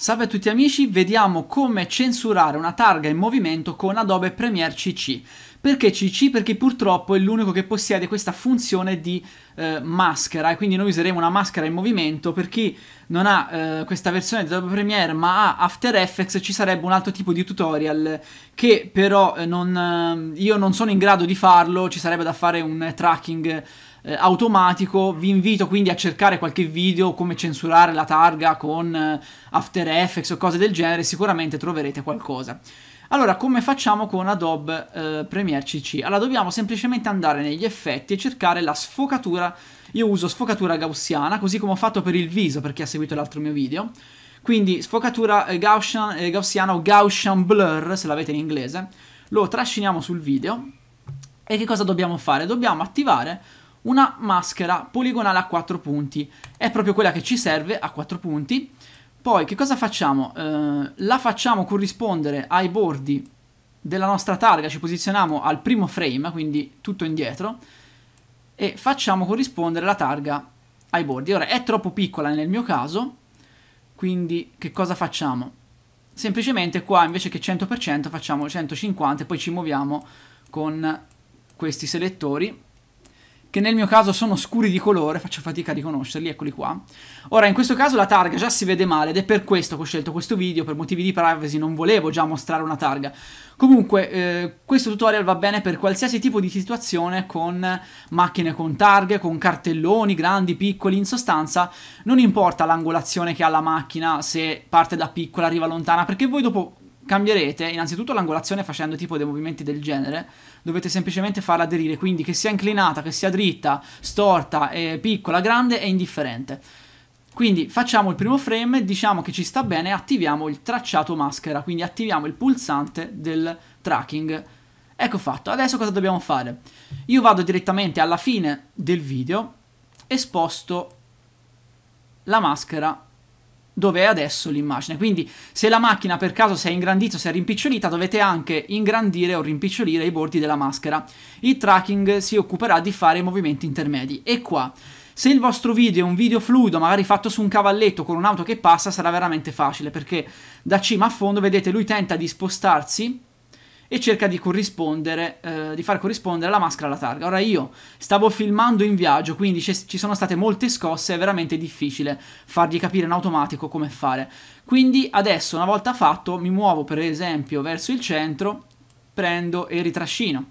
Salve a tutti amici, vediamo come censurare una targa in movimento con Adobe Premiere CC. Perché CC? Perché purtroppo è l'unico che possiede questa funzione di eh, maschera e quindi noi useremo una maschera in movimento. Per chi non ha eh, questa versione di Adobe Premiere ma ha After Effects ci sarebbe un altro tipo di tutorial che però eh, non, ehm, io non sono in grado di farlo, ci sarebbe da fare un tracking eh, automatico. Vi invito quindi a cercare qualche video come censurare la targa con eh, After Effects o cose del genere, sicuramente troverete qualcosa. Allora, come facciamo con Adobe eh, Premiere CC? Allora, dobbiamo semplicemente andare negli effetti e cercare la sfocatura. Io uso sfocatura gaussiana, così come ho fatto per il viso, per chi ha seguito l'altro mio video. Quindi sfocatura eh, gaussian, eh, gaussiana o Gaussian Blur, se l'avete in inglese. Lo trasciniamo sul video. E che cosa dobbiamo fare? Dobbiamo attivare una maschera poligonale a 4 punti. È proprio quella che ci serve a 4 punti. Poi che cosa facciamo? Eh, la facciamo corrispondere ai bordi della nostra targa, ci posizioniamo al primo frame, quindi tutto indietro, e facciamo corrispondere la targa ai bordi. Ora è troppo piccola nel mio caso, quindi che cosa facciamo? Semplicemente qua invece che 100% facciamo 150 e poi ci muoviamo con questi selettori che nel mio caso sono scuri di colore, faccio fatica a riconoscerli, eccoli qua. Ora, in questo caso la targa già si vede male ed è per questo che ho scelto questo video, per motivi di privacy non volevo già mostrare una targa. Comunque, eh, questo tutorial va bene per qualsiasi tipo di situazione con macchine con targhe, con cartelloni, grandi, piccoli, in sostanza non importa l'angolazione che ha la macchina, se parte da piccola, arriva lontana, perché voi dopo Cambierete innanzitutto l'angolazione facendo tipo dei movimenti del genere, dovete semplicemente farla aderire, quindi che sia inclinata, che sia dritta, storta, eh, piccola, grande è indifferente. Quindi facciamo il primo frame, diciamo che ci sta bene, attiviamo il tracciato maschera, quindi attiviamo il pulsante del tracking. Ecco fatto, adesso cosa dobbiamo fare? Io vado direttamente alla fine del video e sposto la maschera dove è adesso l'immagine. Quindi se la macchina per caso si è ingrandita o si è rimpicciolita, dovete anche ingrandire o rimpicciolire i bordi della maschera. Il tracking si occuperà di fare i movimenti intermedi. E qua... Se il vostro video è un video fluido, magari fatto su un cavalletto con un'auto che passa, sarà veramente facile perché da cima a fondo, vedete, lui tenta di spostarsi e cerca di corrispondere, eh, di far corrispondere la maschera alla targa. Ora io stavo filmando in viaggio, quindi ci sono state molte scosse, è veramente difficile fargli capire in automatico come fare. Quindi adesso, una volta fatto, mi muovo per esempio verso il centro, prendo e ritrascino.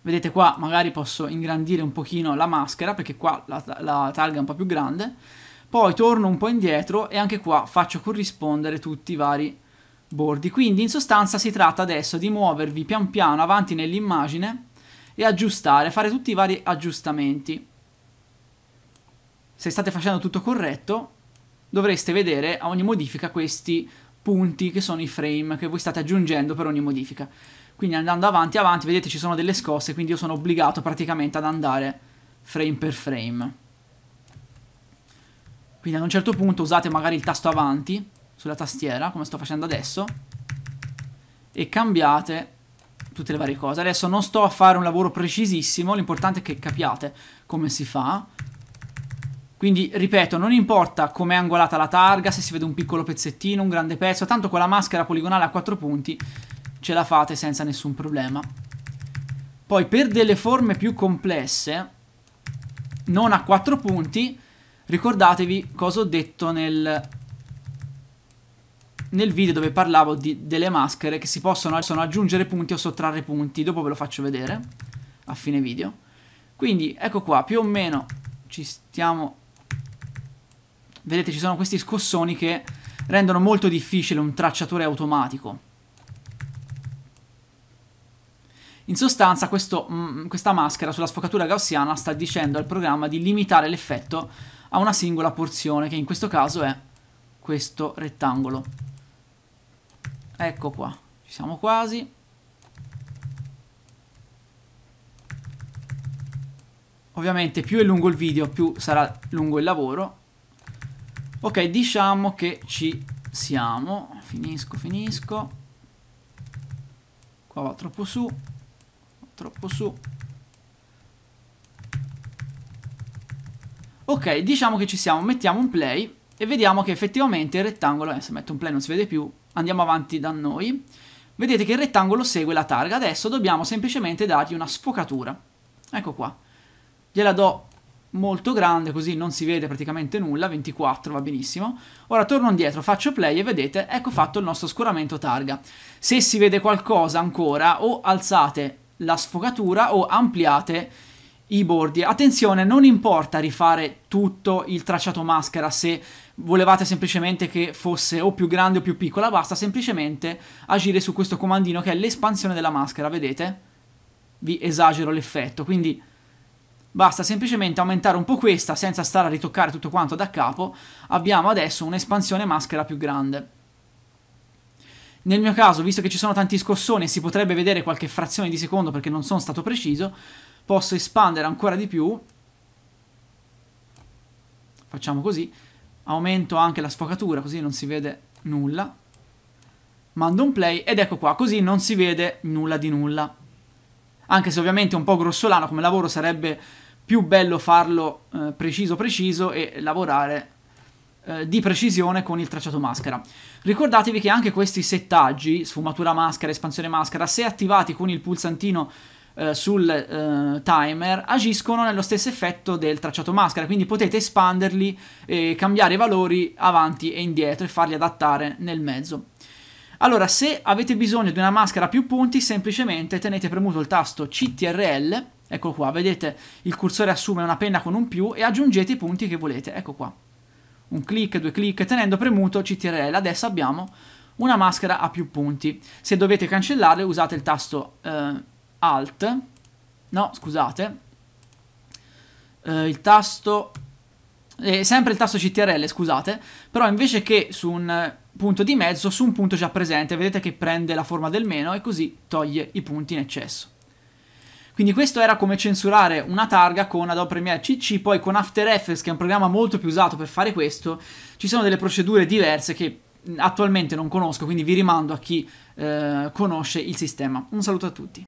Vedete qua, magari posso ingrandire un pochino la maschera, perché qua la, la targa è un po' più grande. Poi torno un po' indietro e anche qua faccio corrispondere tutti i vari bordi. Quindi in sostanza si tratta adesso di muovervi pian piano avanti nell'immagine e aggiustare, fare tutti i vari aggiustamenti. Se state facendo tutto corretto dovreste vedere a ogni modifica questi punti che sono i frame che voi state aggiungendo per ogni modifica. Quindi andando avanti avanti vedete ci sono delle scosse quindi io sono obbligato praticamente ad andare frame per frame. Quindi ad un certo punto usate magari il tasto avanti sulla tastiera, come sto facendo adesso, e cambiate tutte le varie cose. Adesso non sto a fare un lavoro precisissimo, l'importante è che capiate come si fa. Quindi, ripeto, non importa com'è angolata la targa, se si vede un piccolo pezzettino, un grande pezzo, tanto con la maschera poligonale a 4 punti ce la fate senza nessun problema. Poi per delle forme più complesse, non a 4 punti, ricordatevi cosa ho detto nel nel video dove parlavo di, delle maschere che si possono, possono aggiungere punti o sottrarre punti, dopo ve lo faccio vedere a fine video. Quindi ecco qua, più o meno ci stiamo... Vedete ci sono questi scossoni che rendono molto difficile un tracciatore automatico. In sostanza questo, mh, mm, questa maschera sulla sfocatura gaussiana sta dicendo al programma di limitare l'effetto a una singola porzione che in questo caso è questo rettangolo ecco qua ci siamo quasi ovviamente più è lungo il video più sarà lungo il lavoro ok diciamo che ci siamo finisco finisco qua va troppo su va troppo su ok diciamo che ci siamo mettiamo un play e vediamo che effettivamente il rettangolo eh, se metto un play non si vede più andiamo avanti da noi, vedete che il rettangolo segue la targa, adesso dobbiamo semplicemente dargli una sfocatura, ecco qua, gliela do molto grande così non si vede praticamente nulla, 24 va benissimo, ora torno indietro, faccio play e vedete, ecco fatto il nostro scoramento targa, se si vede qualcosa ancora o alzate la sfocatura o ampliate i bordi, attenzione non importa rifare tutto il tracciato maschera se volevate semplicemente che fosse o più grande o più piccola, basta semplicemente agire su questo comandino che è l'espansione della maschera, vedete? Vi esagero l'effetto, quindi basta semplicemente aumentare un po' questa senza stare a ritoccare tutto quanto da capo, abbiamo adesso un'espansione maschera più grande. Nel mio caso, visto che ci sono tanti scossoni e si potrebbe vedere qualche frazione di secondo perché non sono stato preciso, posso espandere ancora di più, facciamo così, Aumento anche la sfocatura così non si vede nulla. Mando un play ed ecco qua, così non si vede nulla di nulla. Anche se ovviamente è un po' grossolano come lavoro sarebbe più bello farlo eh, preciso preciso e lavorare eh, di precisione con il tracciato maschera. Ricordatevi che anche questi settaggi, sfumatura maschera, espansione maschera, se attivati con il pulsantino eh, sul eh, timer agiscono nello stesso effetto del tracciato maschera, quindi potete espanderli e cambiare i valori avanti e indietro e farli adattare nel mezzo. Allora, se avete bisogno di una maschera a più punti, semplicemente tenete premuto il tasto CTRL, ecco qua, vedete il cursore assume una penna con un più e aggiungete i punti che volete, ecco qua. Un clic, due clic, tenendo premuto CTRL. Adesso abbiamo una maschera a più punti. Se dovete cancellarle usate il tasto eh, Alt, no scusate, eh, il tasto, eh, sempre il tasto CTRL scusate, però invece che su un punto di mezzo, su un punto già presente, vedete che prende la forma del meno e così toglie i punti in eccesso. Quindi questo era come censurare una targa con Adobe Premiere CC, poi con After Effects, che è un programma molto più usato per fare questo, ci sono delle procedure diverse che attualmente non conosco, quindi vi rimando a chi eh, conosce il sistema. Un saluto a tutti.